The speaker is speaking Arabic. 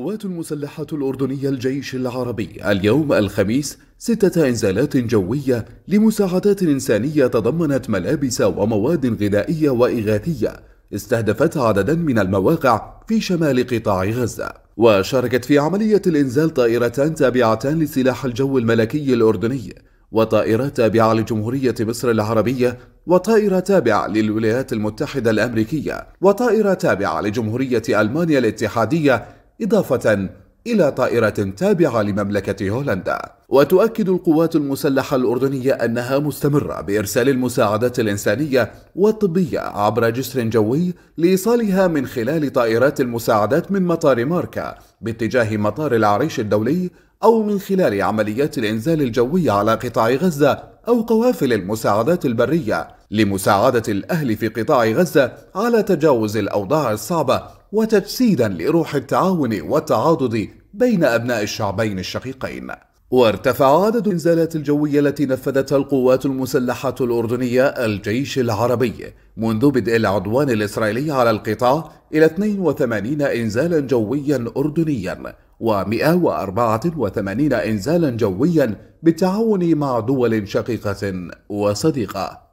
القوات المسلحة الأردنية الجيش العربي اليوم الخميس ستة إنزالات جوية لمساعدات إنسانية تضمنت ملابس ومواد غذائية وإغاثية استهدفت عددا من المواقع في شمال قطاع غزة وشاركت في عملية الإنزال طائرتان تابعتان لسلاح الجو الملكي الأردني وطائرة تابعة لجمهورية مصر العربية وطائرة تابعة للولايات المتحدة الأمريكية وطائرة تابعة لجمهورية ألمانيا الاتحادية إضافة إلى طائرة تابعة لمملكة هولندا وتؤكد القوات المسلحة الأردنية أنها مستمرة بإرسال المساعدات الإنسانية والطبية عبر جسر جوي لإيصالها من خلال طائرات المساعدات من مطار ماركا باتجاه مطار العريش الدولي أو من خلال عمليات الإنزال الجوي على قطاع غزة أو قوافل المساعدات البرية لمساعدة الأهل في قطاع غزة على تجاوز الأوضاع الصعبة وتجسيدا لروح التعاون والتعاضد بين أبناء الشعبين الشقيقين. وارتفع عدد الانزالات الجوية التي نفذتها القوات المسلحة الأردنية الجيش العربي منذ بدء العدوان الإسرائيلي على القطاع إلى 82 إنزالا جويا أردنيا و184 إنزالا جويا بالتعاون مع دول شقيقة وصديقة